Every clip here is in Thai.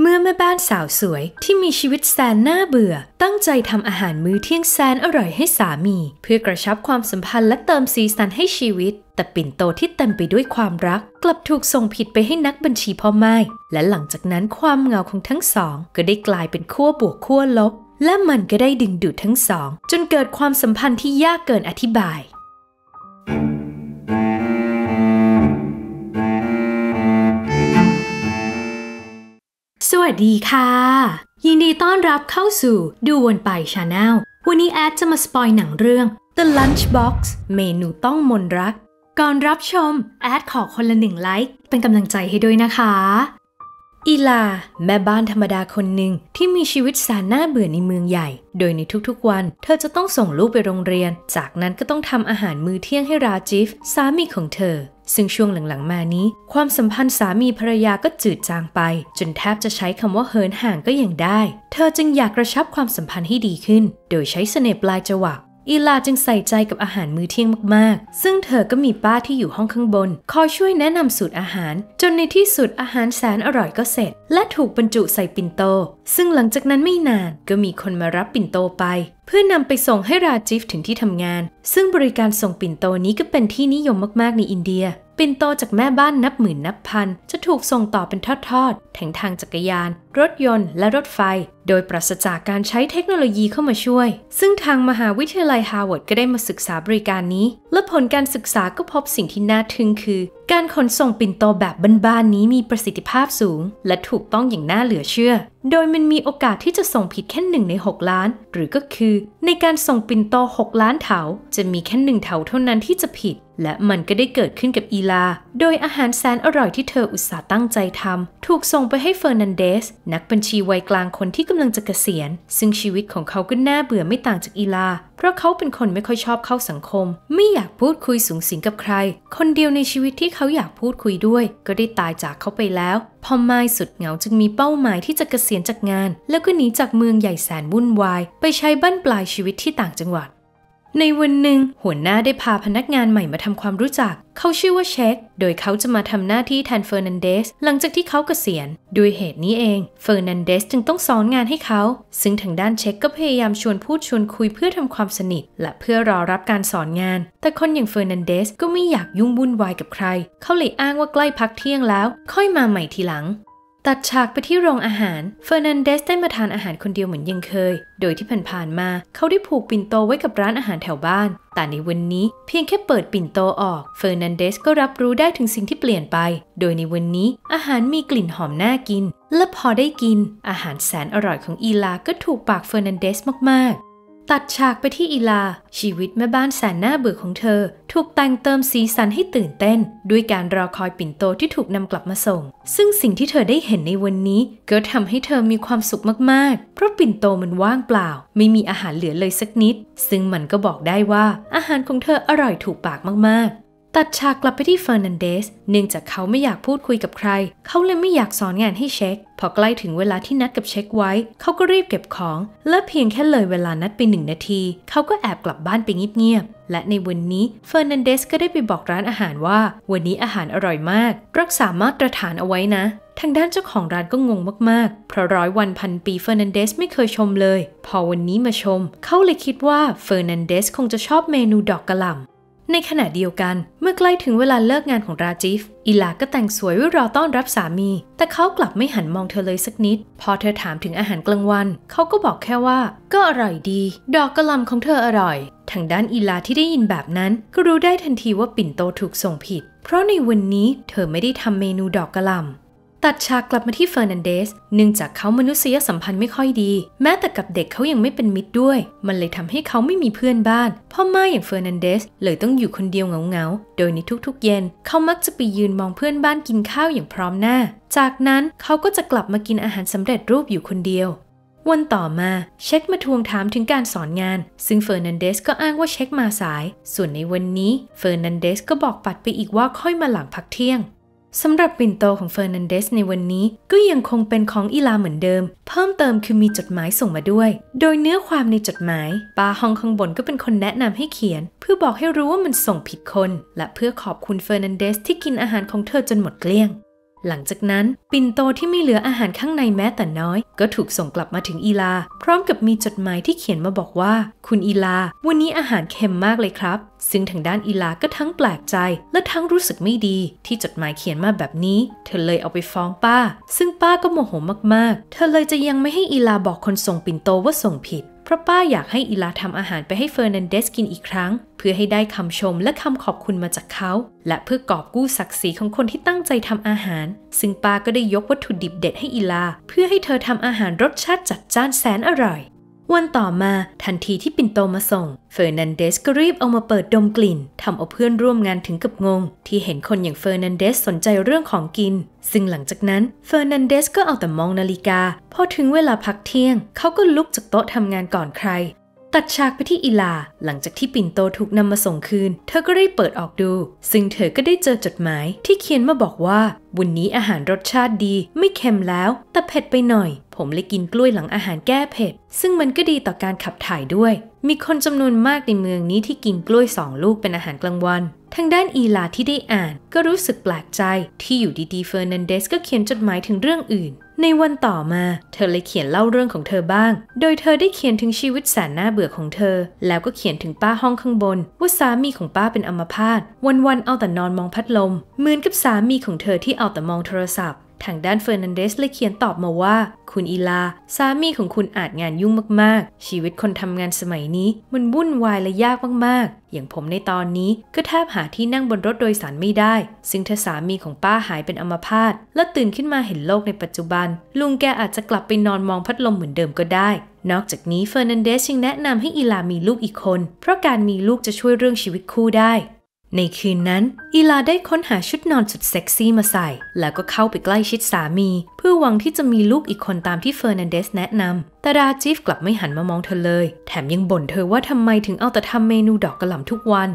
เมื่อแม่บ้านสาวสวยที่มีชีวิตแสนน่าเบื่อ ตั้งใจทำอาหารมื้อเที่ยงแสนอร่อยให้สามี เพื่อกระชับความสัมพันธ์และเติมสีสันให้ชีวิต แต่ปิ่นโตที่เต็มไปด้วยความรัก กลับถูกส่งผิดไปให้นักบัญชีพ่อไม้และหลังจากนั้นความเงาของทั้งสอง ก็ได้กลายเป็นขั้วบวกขั้วลบ และมันก็ได้ดึงดูดทั้งสอง จนเกิดความสัมพันธ์ที่ยากเกินอธิบาย thank you วัสดีค่ะ ยินดีต้อนรับเข้าสู่ดูวนไปชาแนลวันนี้แอดจะมาสปอยหนังเรื่อง The Lunchbox เมนูต้องมนรัก ก่อนรับชมแอดขอคนละหนึ่งไลค์เป็นกำลังใจให้ด้วยนะคะอีลา แม่บ้านธรรมดาคนหนึ่งที่มีชีวิตสารน่าเบื่อในเมืองใหญ่ โดยในทุกๆวัน เธอจะต้องส่งลูกไปโรงเรียน จากนั้นก็ต้องทำอาหารมื้อเที่ยงให้ราจิฟสามีของเธอซึ่งช่วงหลังๆ มานี้ ความสัมพันธ์สามีภรรยาก็จืดจางไป จนแทบจะใช้คำว่า เหินห่างก็ยังได้ เธอจึงอยากกระชับความสัมพันธ์ให้ดีขึ้น โดยใช้เสน่ห์ปลายจวักอีลาจึงใส่ใจกับอาหารมื้อเที่ยงมาก ๆ ซึ่งเธอก็มีป้าที่อยู่ห้องข้างบนคอยช่วยแนะนำสูตรอาหาร จนในที่สุดอาหารแสนอร่อยก็เสร็จและถูกบรรจุใส่ปิ่นโต ซึ่งหลังจากนั้นไม่นาน ก็มีคนมารับปิ่นโตไป เพื่อนำไปส่งให้ราจิฟถึงที่ทำงาน ซึ่งบริการส่งปิ่นโตนี้ก็เป็นที่นิยมมาก ๆ ในอินเดียปิ่นโตจากแม่บ้านนับหมื่นนับพันจะถูกส่งต่อเป็นทอดๆแถงทางจักรยานรถยนต์และรถไฟ โดยปราศจากการใช้เทคโนโลยีเข้ามาช่วย ซึ่งทางมหาวิทยาลัยฮาร์วาร์ดก็ได้มาศึกษาบริการนี้ และผลการศึกษาก็พบสิ่งที่น่าทึ่งคือ การขนส่งปิ่นโตแบบบ้านๆนี้มีประสิทธิภาพสูง และถูกต้องอย่างน่าเหลือเชื่อ โดยมันมีโอกาสที่จะส่งผิดแค่หนึ่งใน 6 ล้าน หรือก็คือ ในการส่งปิ่นโต6 ล้านเถาจะมีแค่หนึ่งเถาเท่านั้นที่จะผิด และมันก็ได้เกิดขึ้นกับอีลาโดยอาหารแสนอร่อยที่เธออุตส่าห์ตั้งใจทำถูกส่งไปให้เฟอร์นันเดสนักบัญชีวัยกลางคนที่กำลังจะเกษียณซึ่งชีวิตของเขาก็น่าเบื่อไม่ต่างจากอีลาเพราะเขาเป็นคนไม่ค่อยชอบเข้าสังคม ไม่อยากพูดคุยสูงสิงกับใคร คนเดียวในชีวิตที่เขาอยากพูดคุยด้วย ก็ได้ตายจากเขาไปแล้ว พอไม้สุดเหงาจึงมีเป้าหมายที่จะเกษียณจากงาน แล้วก็หนีจากเมืองใหญ่แสนวุ่นวาย ไปใช้บ้านปลายชีวิตที่ต่างจังหวัดในวันหนึ่งหัวหน้าได้พาพนักงานใหม่มาทำความรู้จัก เขาชื่อว่าเช็คโดยเขาจะมาทำหน้าที่แทนเฟอร์นันเดสหลังจากที่เขาเกษียณด้วยเหตุนี้เองเฟอร์นันเดสจึงต้องสอนงานให้เขาซึ่งทางด้านเช็คก็พยายามชวนพูดชวนคุยเพื่อทำความสนิท และเพื่อรอรับการสอนงาน แต่คนอย่างเฟอร์นันเดสก็ไม่อยากยุ่งวุ่นวายกับใคร เขาเลยอ้างว่าใกล้พักเที่ยงแล้ว ค่อยมาใหม่ทีหลังตัดฉากไปที่โรงอาหาร เฟอร์นันเดสได้มาทานอาหารคนเดียวเหมือนยังเคย โดยที่ผ่านๆมาเขาได้ผูกปิ่นโตไว้กับร้านอาหารแถวบ้าน แต่ในวันนี้เพียงแค่เปิดปิ่นโตออก เฟอร์นันเดสก็รับรู้ได้ถึงสิ่งที่เปลี่ยนไป โดยในวันนี้อาหารมีกลิ่นหอมน่ากิน และพอได้กิน อาหารแสนอร่อยของอีลาก็ถูกปากเฟอร์นันเดสมากตัดฉากไปที่อีลาชีวิตแม่บ้านแสนน่าเบื่อของเธอ ถูกแต่งเติมสีสันให้ตื่นเต้น ด้วยการรอคอยปิ่นโตที่ถูกนำกลับมาส่ง ซึ่งสิ่งที่เธอได้เห็นในวันนี้ ก็ทำให้เธอมีความสุขมาก ๆ เพราะปิ่นโตมันว่างเปล่า ไม่มีอาหารเหลือเลยสักนิด ซึ่งมันก็บอกได้ว่าอาหารของเธออร่อยถูกปากมาก ๆตัดฉากกลับไปที่เฟอร์นันเดสเนื่องจากเขาไม่อยากพูดคุยกับใคร เขาเลยไม่อยากสอนงานให้เช็ค พอใกล้ถึงเวลาที่นัดกับเช็คไว้ เขาก็รีบเก็บของ และเพียงแค่เลยเวลานัดไปหนึ่งนาที เขาก็แอบกลับบ้านไปเงียบๆและในวันนี้เฟอร์นันเดสก็ได้ไปบอกร้านอาหารว่าวันนี้อาหารอร่อยมาก รักษามาตรฐานเอาไว้นะ ทางด้านเจ้าของร้านก็งงมากๆ เพราะร้อยวันพัน ปีเฟอร์นันเดสไม่เคยชมเลยพอวันนี้มาชม เขาเลยคิดว่าเฟอร์นันเดสคงจะชอบเมนูดอกกระหล่ำในขณะเดียวกันเมื่อใกล้ถึงเวลาเลิกงานของราจิฟอิลาก็แต่งสวยไว้รอต้อนรับสามี แต่เขากลับไม่หันมองเธอเลยสักนิด พอเธอถามถึงอาหารกลางวัน เขาก็บอกแค่ว่า ก็อร่อยดี ดอกกระลำของเธออร่อย ทางด้านอิลาที่ได้ยินแบบนั้น ก็รู้ได้ทันทีว่าปิ่นโตถูกส่งผิด เพราะในวันนี้เธอไม่ได้ทำเมนูดอกกระลำตัดฉากกลับมาที่เฟอร์นันเดสเนื่องจากเขามนุษยสัมพันธ์ไม่ค่อยดี แม้แต่กับเด็กเขายังไม่เป็นมิตรด้วย มันเลยทำให้เขาไม่มีเพื่อนบ้าน พ่อแม่อย่างเฟอร์นันเดสเลยต้องอยู่คนเดียวเหงา ๆ โดยในทุก ๆ เย็นเขามักจะไปยืนมองเพื่อนบ้านกินข้าวอย่างพร้อมหน้า จากนั้นเขาก็จะกลับมากินอาหารสำเร็จรูปอยู่คนเดียว วันต่อมาเช็คมาทวงถามถึงการสอนงาน ซึ่งเฟอร์นันเดสก็อ้างว่าเช็คมาสายส่วนในวันนี้เฟอร์นันเดสก็บอกปัดไปอีกว่าค่อยมาหลังพักเที่ยงสำหรับปิ่นโตของเฟอร์นันเดสในวันนี้ ก็ยังคงเป็นของอีลาเหมือนเดิม เพิ่มเติมคือมีจดหมายส่งมาด้วย โดยเนื้อความในจดหมาย ปาฮองข้างบนก็เป็นคนแนะนำให้เขียนเพื่อบอกให้รู้ว่ามันส่งผิดคนและเพื่อขอบคุณเฟอร์นันเดสที่กินอาหารของเธอจนหมดเกลี้ยงหลังจากนั้น ปิ่นโตที่ไม่เหลืออาหารข้างในแม้แต่น้อยก็ถูกส่งกลับมาถึงอีลา พร้อมกับมีจดหมายที่เขียนมาบอกว่า คุณอีลาวันนี้อาหารเค็มมากเลยครับซึ่งทางด้านอีลาก็ทั้งแปลกใจและทั้งรู้สึกไม่ดีที่จดหมายเขียนมาแบบนี้เธอเลยเอาไปฟ้องป้า ซึ่งป้าก็โมโหมากๆ เธอเลยจะยังไม่ให้อีลาบอกคนส่งปิ่นโตว่าส่งผิดพราะป้าอยากให้อิลาทำอาหารไปให้เฟอร์นันเดสกินอีกครั้งเพื่อให้ได้คำชมและคำขอบคุณมาจากเขาและเพื่อกอบกู้ศักดิ์ศรีของคนที่ตั้งใจทำอาหารซึ่งป้าก็ได้ยกวัตถุดิบเด็ดให้อิลาเพื่อให้เธอทำอาหารรสชาติจัดจ้านแสนอร่อยวันต่อมาทันทีที่ปิ่นโตมาส่งเฟอร์นันเดสก็รีบเอามาเปิดดมกลิ่นทำเอาเพื่อนร่วมงานถึงกับงง ที่เห็นคนอย่างเฟอร์นันเดสสนใจเรื่องของกินซึ่งหลังจากนั้นเฟอร์นันเดสก็เอาแต่มองนาฬิกาพอถึงเวลาพักเที่ยงเขาก็ลุกจากโต๊ะทำงานก่อนใครตัดฉากไปที่อีลาหลังจากที่ปิ่นโตถูกนำมาส่งคืนเธอก็ได้เปิดออกดู ซึ่งเธอก็ได้เจอจดหมายที่เขียนมาบอกว่าวันนี้อาหารรสชาติดีไม่เค็มแล้วแต่เผ็ดไปหน่อย ผมเลยกินกล้วยหลังอาหารแก้เผ็ด ซึ่งมันก็ดีต่อการขับถ่ายด้วย มีคนจำนวนมากในเมืองนี้ที่กินกล้วยสองลูกเป็นอาหารกลางวันทางด้านอีลาที่ได้อ่านก็รู้สึกแปลกใจที่อยู่ดีๆเฟอร์นันเดสก็เขียนจดหมายถึงเรื่องอื่น ในวันต่อมา เธอเลยเขียนเล่าเรื่องของเธอบ้าง โดยเธอได้เขียนถึงชีวิตแสนน่าเบื่อของเธอ แล้วก็เขียนถึงป้าห้องข้างบนว่าสามีของป้าเป็นอัมพาตวันๆเอาแต่นอนมองพัดลมเหมือนกับสามีของเธอที่เอาแต่มองโทรศัพท์ทางด้านเฟอร์นันเดสเลยเขียนตอบมาว่า คุณอีลาสามีของคุณอาจงานยุ่งมากๆ ชีวิตคนทำงานสมัยนี้ มันวุ่นวายและยากมากๆ อย่างผมในตอนนี้ก็แทบหาที่นั่งบนรถโดยสารไม่ได้ ซึ่งถ้าสามีของป้าหายเป็นอัมพาตและตื่นขึ้นมาเห็นโลกในปัจจุบัน ลุงแกอาจจะกลับไปนอนมองพัดลมเหมือนเดิมก็ได้ นอกจากนี้เฟอร์นันเดสยังแนะนำให้อีลามีลูกอีกคนเพราะการมีลูกจะช่วยเรื่องชีวิตคู่ได้ในคืนนั้น อีลาได้ค้นหาชุดนอนสุดเซ็กซี่มาใส่ แล้วก็เข้าไปใกล้ชิดสามี เพื่อหวังที่จะมีลูกอีกคนตามที่เฟอร์นันเดสแนะนำแต่ราจิฟกลับไม่หันมามองเธอเลย แถมยังบ่นเธอว่าทำไมถึงเอาแต่ทำเมนูดอกกระหล่ำทุกวัน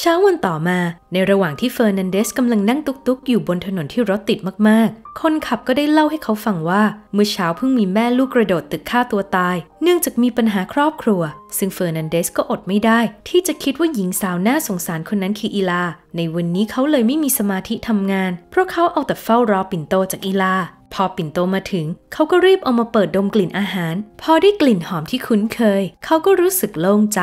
เช้าวันต่อมา ในระหว่างที่เฟอร์นันเดสกำลังนั่งตุุกๆอยู่บนถนนที่รถติดมากๆ คนขับก็ได้เล่าให้เขาฟังว่าเมื่อเช้าเพิ่งมีแม่ลูกกระโดดตึกฆ่าตัวตาย เนื่องจากมีปัญหาครอบครัว ซึ่งเฟอร์นันเดสก็อดไม่ได้ ที่จะคิดว่าหญิงสาวน่าสงสารคนนั้นคืออีลา ในวันนี้เขาเลยไม่มีสมาธิทำงาน เพราะเขาเอาแต่เฝ้ารอปิ่นโตจากอีลาพอปิ่นโตมาถึง เขาก็รีบเอามาเปิดดมกลิ่นอาหาร พอได้กลิ่นหอมที่คุ้นเคย เขาก็รู้สึกโล่งใจ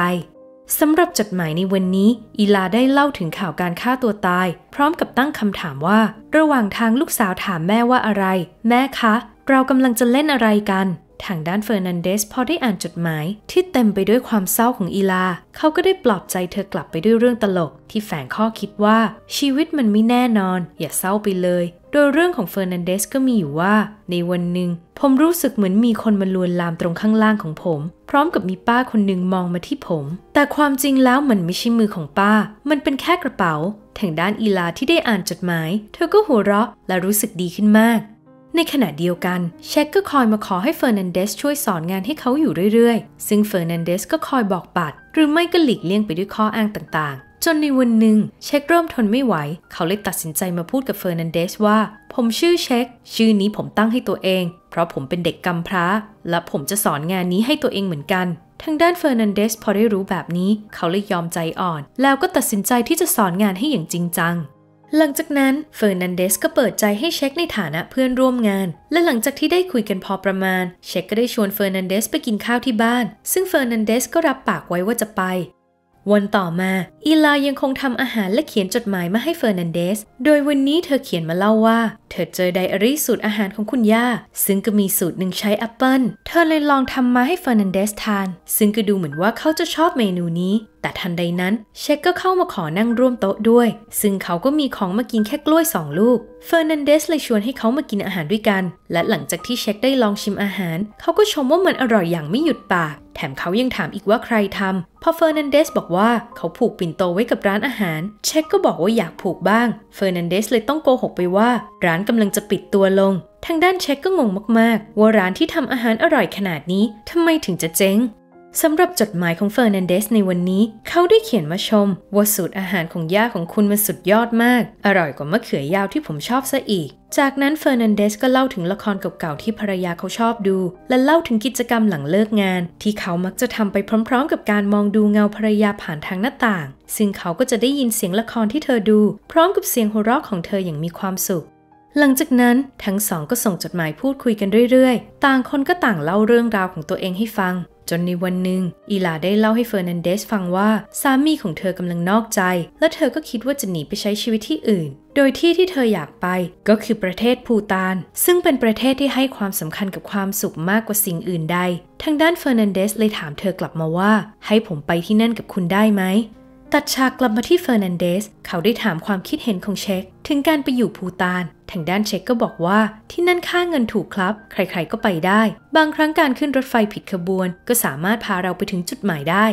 สำหรับจดหมายในวันนี้ อีลาได้เล่าถึงข่าวการฆ่าตัวตาย พร้อมกับตั้งคำถามว่า ระหว่างทางลูกสาวถามแม่ว่าอะไร แม่คะ เรากำลังจะเล่นอะไรกันทางด้านเฟอร์นันเดสพอได้อ่านจดหมาย ที่เต็มไปด้วยความเศร้าของอีลา เขาก็ได้ปลอบใจเธอกลับไปด้วยเรื่องตลก ที่แฝงข้อคิดว่าชีวิตมันไม่แน่นอน อย่าเศร้าไปเลย โดยเรื่องของเฟอร์นันเดสก็มีอยู่ว่า ในวันหนึ่งผมรู้สึกเหมือนมีคนมาลวนลามตรงข้างล่างของผม พร้อมกับมีป้าคนหนึ่งมองมาที่ผม แต่ความจริงแล้วมันไม่ใช่มือของป้า มันเป็นแค่กระเป๋าทางด้านอีลาที่ได้อ่านจดหมาย เธอก็หัวเราะและรู้สึกดีขึ้นมากในขณะเดียวกันเช็คก็คอยมาขอให้เฟอร์นันเดสช่วยสอนงานให้เขาอยู่เรื่อยๆ ซึ่งเฟอร์นันเดสก็คอยบอกปัดหรือไม่ก็หลีกเลี่ยงไปด้วยข้ออ้างต่างๆ จนในวันหนึ่งเช็คเริ่มทนไม่ไหว เขาเลยตัดสินใจมาพูดกับเฟอร์นันเดสว่าผมชื่อเช็ค ชื่อนี้ผมตั้งให้ตัวเอง เพราะผมเป็นเด็กกำพร้า และผมจะสอนงานนี้ให้ตัวเองเหมือนกัน ทางด้านเฟอร์นันเดสพอได้รู้แบบนี้เขาเลยยอมใจอ่อน แล้วก็ตัดสินใจที่จะสอนงานให้อย่างจริงจังหลังจากนั้นเฟอร์นันเดสก็เปิดใจให้เช็คในฐานะเพื่อนร่วมงาน และหลังจากที่ได้คุยกันพอประมาณ เช็คก็ได้ชวนเฟอร์นันเดสไปกินข้าวที่บ้าน ซึ่งเฟอร์นันเดสก็รับปากไว้ว่าจะไปวันต่อมา อีลายังคงทำอาหารและเขียนจดหมายมาให้เฟอร์นันเดสโดยวันนี้เธอเขียนมาเล่าว่า เธอเจอไดอารี่สูตรอาหารของคุณย่า ซึ่งก็มีสูตรหนึ่งใช้แอปเปิลเธอเลยลองทำมาให้เฟอร์นันเดสทานซึ่งก็ดูเหมือนว่าเขาจะชอบเมนูนี้แต่ทันใดนั้นเช็คก็เข้ามาขอนั่งร่วมโต๊ะด้วย ซึ่งเขาก็มีของมากินแค่กล้วยสองลูกเฟอร์นันเดสเลยชวนให้เขามากินอาหารด้วยกัน และหลังจากที่เช็คได้ลองชิมอาหาร เขาก็ชมว่ามันอร่อยอย่างไม่หยุดปากแถมเขายังถามอีกว่าใครทำพอเฟอร์นันเดสบอกว่าเขาผูกปิ่นโตไว้กับร้านอาหาร เช็คก็บอกว่าอยากผูกบ้างเฟอร์นันเดสเลยต้องโกหกไปว่าร้านกำลังจะปิดตัวลง ทางด้านเช็คก็งงมาก ๆ ว่าร้านที่ทำอาหารอร่อยขนาดนี้ทำไมถึงจะเจ๊งสำหรับจดหมายของเฟอร์นันเดสในวันนี้ เขาได้เขียนมาชม ว่าสูตรอาหารของย่าของคุณมันสุดยอดมาก อร่อยกว่ามะเขือยาวที่ผมชอบซะอีก จากนั้นเฟอร์นันเดสก็เล่าถึงละครเก่าๆที่ภรรยาเขาชอบดู และเล่าถึงกิจกรรมหลังเลิกงาน ที่เขามักจะทำไปพร้อม ๆ กับการมองดูเงาภรรยาผ่านทางหน้าต่าง ซึ่งเขาก็จะได้ยินเสียงละครที่เธอดู พร้อมกับเสียงหัวเราะของเธออย่างมีความสุขหลังจากนั้นทั้งสองก็ส่งจดหมายพูดคุยกันเรื่อยๆ ต่างคนก็ต่างเล่าเรื่องราวของตัวเองให้ฟัง จนในวันหนึ่ง อีลาได้เล่าให้เฟอร์นันเดสฟังว่าสามีของเธอกำลังนอกใจและเธอก็คิดว่าจะหนีไปใช้ชีวิตที่อื่น โดยที่ที่เธออยากไปก็คือประเทศภูตานซึ่งเป็นประเทศที่ให้ความสำคัญกับความสุขมากกว่าสิ่งอื่นใดทางด้านเฟอร์นันเดสเลยถามเธอกลับมาว่าให้ผมไปที่นั่นกับคุณได้ไหมตัดฉากกลับมาที่เฟอร์นันเดส เขาได้ถามความคิดเห็นของเช็ค ถึงการไปอยู่ภูตาน ทางด้านเช็คก็บอกว่าที่นั่นค่าเงินถูกครับใครๆก็ไปได้ บางครั้งการขึ้นรถไฟผิดขบวนก็สามารถพาเราไปถึงจุดหมายได้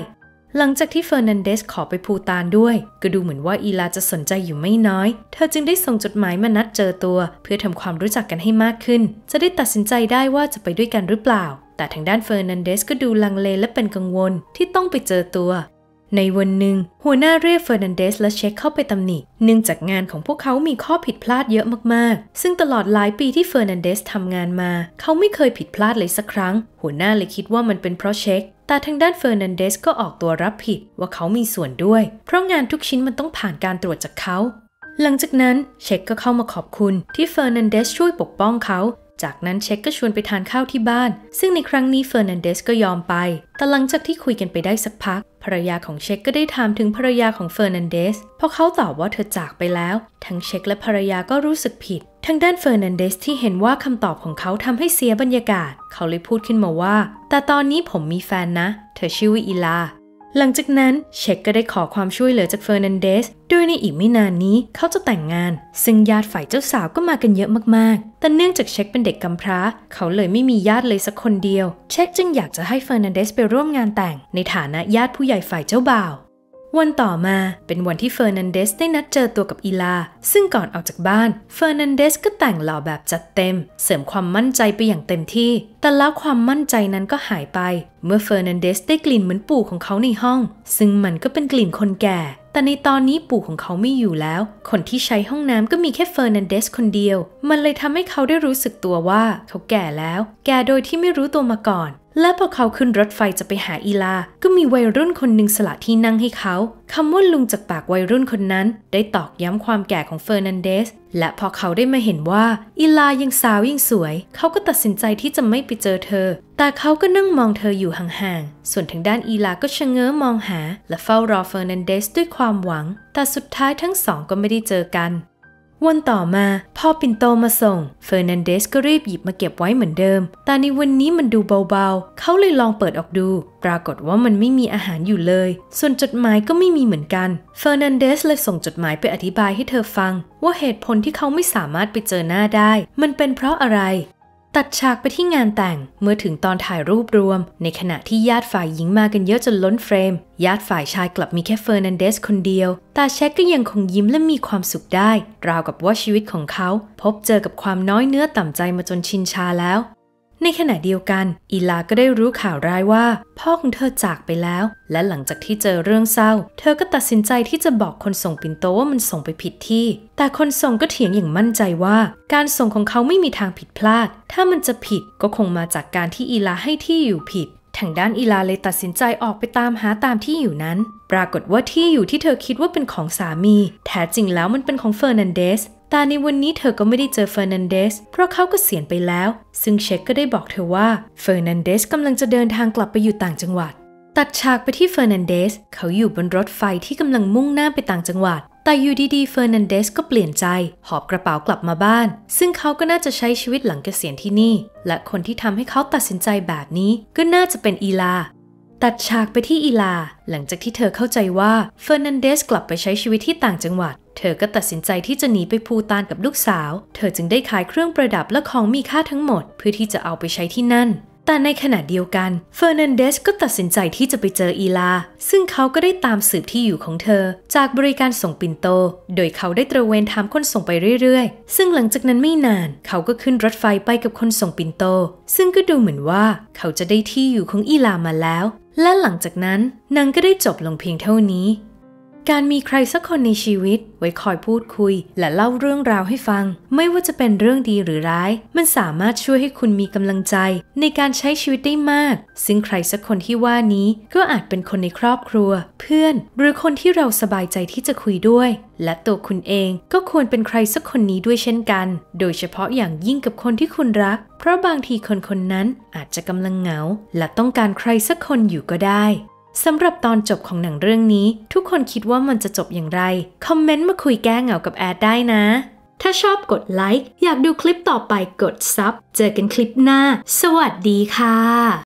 หลังจากที่เฟอร์นันเดสขอไปภูตานด้วย ก็ดูเหมือนว่าอีลาจะสนใจอยู่ไม่น้อย เธอจึงได้ส่งจดหมายมานัดเจอตัว เพื่อทำความรู้จักกันให้มากขึ้น จะได้ตัดสินใจได้ว่าจะไปด้วยกันหรือเปล่า แต่ทางด้านเฟอร์นันเดสก็ดูลังเลและเป็นกังวลที่ต้องไปเจอตัวในวันหนึ่งหัวหน้าเรียกเฟอร์นันเดสและเช็คเข้าไปตำหนิเนื่องจากงานของพวกเขามีข้อผิดพลาดเยอะมากๆ ซึ่งตลอดหลายปีที่เฟอร์นันเดสทำงานมาเขาไม่เคยผิดพลาดเลยสักครั้ง หัวหน้าเลยคิดว่ามันเป็นเพราะเช็คแต่ทางด้านเฟอร์นันเดสก็ออกตัวรับผิดว่าเขามีส่วนด้วย เพราะงานทุกชิ้นมันต้องผ่านการตรวจจากเขา หลังจากนั้นเช็คก็เข้ามาขอบคุณที่เฟอร์นันเดสช่วยปกป้องเขาจากนั้นเช็คก็ชวนไปทานข้าวที่บ้าน ซึ่งในครั้งนี้เฟอร์นันเดสก็ยอมไป แต่หลังจากที่คุยกันไปได้สักพักภรรยาของเช็คก็ได้ถามถึงภรรยาของเฟอร์นันเดสพอเขาตอบว่าเธอจากไปแล้ว ทั้งเช็คและภรรยาก็รู้สึกผิดทางด้านเฟอร์นันเดสที่เห็นว่าคำตอบของเขาทำให้เสียบรรยากาศเขาเลยพูดขึ้นมาว่า แต่ตอนนี้ผมมีแฟนนะ เธอชื่อวิอีลาหลังจากนั้นเช็คก็ได้ขอความช่วยเหลือจากเฟอร์นันเดส โดยในอีกไม่นานนี้เขาจะแต่งงาน ซึ่งญาติฝ่ายเจ้าสาวก็มากันเยอะมากๆแต่เนื่องจากเช็คเป็นเด็กกำพร้า เขาเลยไม่มีญาติเลยสักคนเดียว เช็คจึงอยากจะให้เฟอร์นันเดสไปร่วมงานแต่งในฐานะญาติผู้ใหญ่ฝ่ายเจ้าบ่าววันต่อมาเป็นวันที่เฟอร์นันเดสได้นัดเจอตัวกับอีลาซึ่งก่อนออกจากบ้านเฟอร์นันเดสก็แต่งหล่อแบบจัดเต็มเสริมความมั่นใจไปอย่างเต็มที่ แต่แล้วความมั่นใจนั้นก็หายไป เมื่อเฟอร์นันเดสได้กลิ่นเหมือนปู่ของเขาในห้องซึ่งมันก็เป็นกลิ่นคนแก่ แต่ในตอนนี้ปู่ของเขาไม่อยู่แล้ว คนที่ใช้ห้องน้ำก็มีแค่เฟอร์นันเดสคนเดียวมันเลยทำให้เขาได้รู้สึกตัวว่าเขาแก่แล้ว แก่โดยที่ไม่รู้ตัวมาก่อนและพอเขาขึ้นรถไฟจะไปหาอีลา ก็มีวัยรุ่นคนหนึ่งสละที่นั่งให้เขาคำว่าลุงจากปากวัยรุ่นคนนั้นได้ตอกย้ำความแก่ของเฟอร์นันเดสและพอเขาได้มาเห็นว่า อีลายังสาวยิ่งสวย เขาก็ตัดสินใจที่จะไม่ไปเจอเธอ แต่เขาก็นั่งมองเธออยู่ห่างๆ ส่วนทางด้านอีลาก็ชะเง้อมองหาและเฝ้ารอเฟอร์นันเดสด้วยความหวังแต่สุดท้ายทั้งสองก็ไม่ได้เจอกันวันต่อมาพ่อปินโตมาส่งเฟอร์นันเดสก็รีบหยิบมาเก็บไว้เหมือนเดิม แต่ในวันนี้มันดูเบาๆ เขาเลยลองเปิดออกดู ปรากฏว่ามันไม่มีอาหารอยู่เลย ส่วนจดหมายก็ไม่มีเหมือนกัน เฟอร์นันเดสเลยส่งจดหมายไปอธิบายให้เธอฟังว่าเหตุผลที่เขาไม่สามารถไปเจอหน้าได้ มันเป็นเพราะอะไรตัดฉากไปที่งานแต่งเมื่อถึงตอนถ่ายรูปรวม ในขณะที่ญาติฝ่ายหญิงมากันเยอะจนล้นเฟรม ญาติฝ่ายชายกลับมีแค่เฟอร์นันเดสคนเดียว ตาเช็กก็ยังคงยิ้มและมีความสุขได้ ราวกับว่าชีวิตของเขาพบเจอกับความน้อยเนื้อต่ำใจมาจนชินชาแล้วในขณะเดียวกัน อีลาก็ได้รู้ข่าวร้ายว่า พ่อของเธอจากไปแล้ว และหลังจากที่เจอเรื่องเศร้า เธอก็ตัดสินใจที่จะบอกคนส่งปิ่นโตว่ามันส่งไปผิดที่ แต่คนส่งก็เถียงอย่างมั่นใจว่า การส่งของเขาไม่มีทางผิดพลาด ถ้ามันจะผิดก็คงมาจากการที่อีลาให้ที่อยู่ผิด ทางด้านอีลาเลยตัดสินใจออกไปตามหาตามที่อยู่นั้น ปรากฏว่าที่อยู่ที่เธอคิดว่าเป็นของสามีแท้จริงแล้วมันเป็นของเฟอร์นันเดสแต่ในวันนี้เธอก็ไม่ได้เจอเฟอร์นันเดสเพราะเขาก็เสียนไปแล้ว ซึ่งเช็คก็ได้บอกเธอว่าเฟอร์นันเดสกำลังจะเดินทางกลับไปอยู่ต่างจังหวัด ตัดฉากไปที่เฟอร์นันเดสเขาอยู่บนรถไฟที่กำลังมุ่งหน้าไปต่างจังหวัด แต่อยู่ดีๆเฟอร์นันเดสก็เปลี่ยนใจหอบกระเป๋ากลับมาบ้าน ซึ่งเขาก็น่าจะใช้ชีวิตหลังเกษียณที่นี่ และคนที่ทำให้เขาตัดสินใจแบบนี้ ก็น่าจะเป็นอีลา ตัดฉากไปที่อีลาหลังจากที่เธอเข้าใจว่าเฟอร์นันเดสกลับไปใช้ชีวิตที่ต่างจังหวัดเธอก็ตัดสินใจที่จะหนีไปภูตานกับลูกสาว เธอจึงได้ขายเครื่องประดับและของมีค่าทั้งหมด เพื่อที่จะเอาไปใช้ที่นั่น แต่ในขณะเดียวกันเฟอร์นันเดสก็ตัดสินใจที่จะไปเจออีลา ซึ่งเขาก็ได้ตามสืบที่อยู่ของเธอ จากบริการส่งปินโต โดยเขาได้ตระเวนถามคนส่งไปเรื่อยๆ ซึ่งหลังจากนั้นไม่นาน เขาก็ขึ้นรถไฟไปกับคนส่งปินโต ซึ่งก็ดูเหมือนว่าเขาจะได้ที่อยู่ของอีลามาแล้ว และหลังจากนั้นนางก็ได้จบลงเพียงเท่านี้การมีใครสักคนในชีวิตไว้คอยพูดคุยและเล่าเรื่องราวให้ฟัง ไม่ว่าจะเป็นเรื่องดีหรือร้าย มันสามารถช่วยให้คุณมีกำลังใจในการใช้ชีวิตได้มาก ซึ่งใครสักคนที่ว่านี้ก็อาจเป็นคนในครอบครัว เพื่อนหรือคนที่เราสบายใจที่จะคุยด้วย และตัวคุณเองก็ควรเป็นใครสักคนนี้ด้วยเช่นกัน โดยเฉพาะอย่างยิ่งกับคนที่คุณรัก เพราะบางทีคนคนนั้นอาจจะกำลังเหงาและต้องการใครสักคนอยู่ก็ได้สำหรับตอนจบของหนังเรื่องนี้ ทุกคนคิดว่ามันจะจบอย่างไร คอมเมนต์มาคุยแก้เหงากับแอดได้นะ ถ้าชอบกดไลค์ อยากดูคลิปต่อไปกดซับเจอกันคลิปหน้า สวัสดีค่ะ